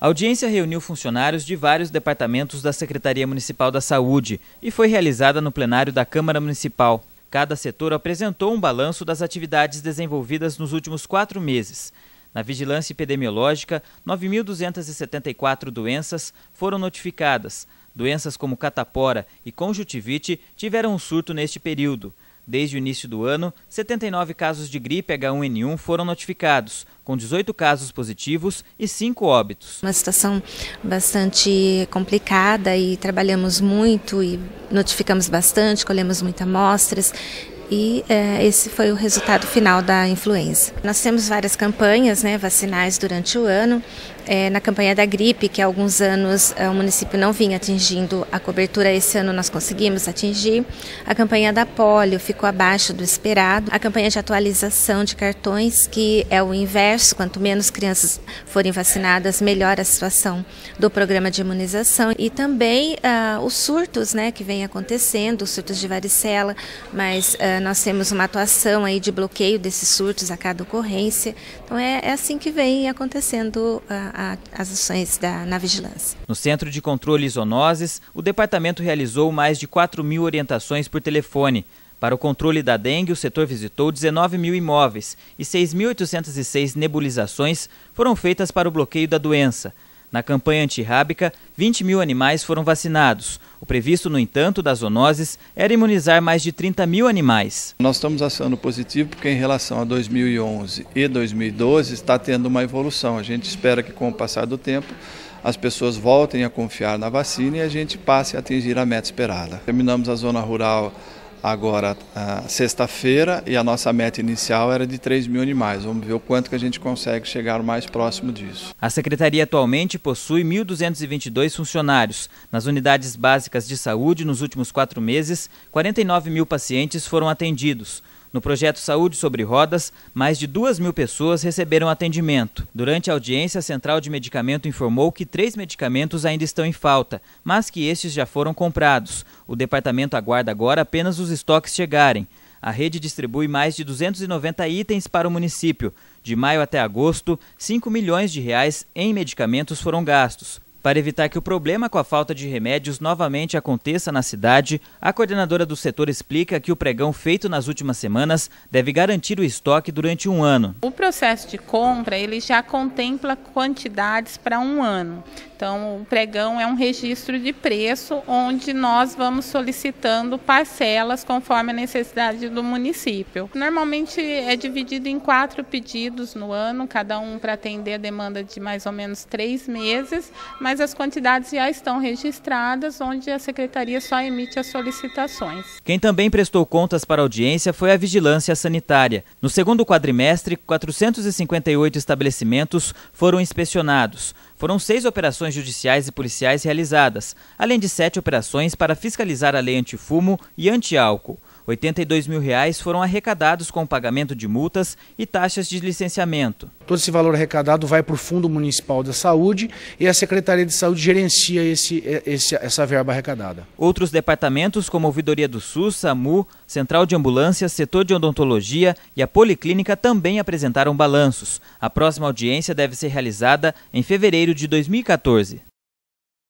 A audiência reuniu funcionários de vários departamentos da Secretaria Municipal da Saúde e foi realizada no plenário da Câmara Municipal. Cada setor apresentou um balanço das atividades desenvolvidas nos últimos quatro meses. Na vigilância epidemiológica, 9.274 doenças foram notificadas. Doenças como catapora e conjuntivite tiveram um surto neste período. Desde o início do ano, 79 casos de gripe H1N1 foram notificados, com 18 casos positivos e 5 óbitos. Uma situação bastante complicada e trabalhamos muito e notificamos bastante, colhemos muitas amostras e é, esse foi o resultado final da influenza. Nós temos várias campanhas né, vacinais durante o ano. É, na campanha da gripe, que há alguns anos é, o município não vinha atingindo a cobertura, esse ano nós conseguimos atingir. A campanha da polio ficou abaixo do esperado. A campanha de atualização de cartões, que é o inverso, quanto menos crianças forem vacinadas, melhor a situação do programa de imunização. E também ah, os surtos né, que vem acontecendo, os surtos de varicela, mas ah, nós temos uma atuação aí de bloqueio desses surtos a cada ocorrência. Então é, é assim que vem acontecendo a, ah, a, as ações da, na vigilância. No Centro de Controle Zoonoses, o departamento realizou mais de 4 mil orientações por telefone. Para o controle da dengue, o setor visitou 19 mil imóveis e 6.806 nebulizações foram feitas para o bloqueio da doença. Na campanha antirrábica, 20 mil animais foram vacinados. O previsto, no entanto, das zoonoses era imunizar mais de 30 mil animais. Nós estamos achando positivo porque, em relação a 2011 e 2012, está tendo uma evolução. A gente espera que, com o passar do tempo, as pessoas voltem a confiar na vacina e a gente passe a atingir a meta esperada. Terminamos a zona rural agora sexta-feira e a nossa meta inicial era de 3 mil animais. Vamos ver o quanto que a gente consegue chegar mais próximo disso. A Secretaria atualmente possui 1.222 funcionários. Nas unidades básicas de saúde, nos últimos quatro meses, 49 mil pacientes foram atendidos. No projeto Saúde sobre Rodas, mais de 2 mil pessoas receberam atendimento. Durante a audiência, a Central de Medicamento informou que três medicamentos ainda estão em falta, mas que estes já foram comprados. O departamento aguarda agora apenas os estoques chegarem. A rede distribui mais de 290 itens para o município. De maio até agosto, 5 milhões de reais em medicamentos foram gastos. Para evitar que o problema com a falta de remédios novamente aconteça na cidade, a coordenadora do setor explica que o pregão feito nas últimas semanas deve garantir o estoque durante um ano. O processo de compra ele já contempla quantidades para um ano. Então, o pregão é um registro de preço onde nós vamos solicitando parcelas conforme a necessidade do município. Normalmente é dividido em quatro pedidos no ano, cada um para atender a demanda de mais ou menos três meses, mas as quantidades já estão registradas, onde a secretaria só emite as solicitações. Quem também prestou contas para a audiência foi a Vigilância Sanitária. No segundo quadrimestre, 458 estabelecimentos foram inspecionados. Foram seis operações judiciais e policiais realizadas, além de sete operações para fiscalizar a lei antifumo e antiálcool. 82 mil reais foram arrecadados com o pagamento de multas e taxas de licenciamento. Todo esse valor arrecadado vai para o Fundo Municipal da Saúde e a Secretaria de Saúde gerencia esse, é, esse, essa verba arrecadada. Outros departamentos, como a Ouvidoria do SUS, SAMU, Central de Ambulância, Setor de Odontologia e a Policlínica também apresentaram balanços. A próxima audiência deve ser realizada em fevereiro de 2014.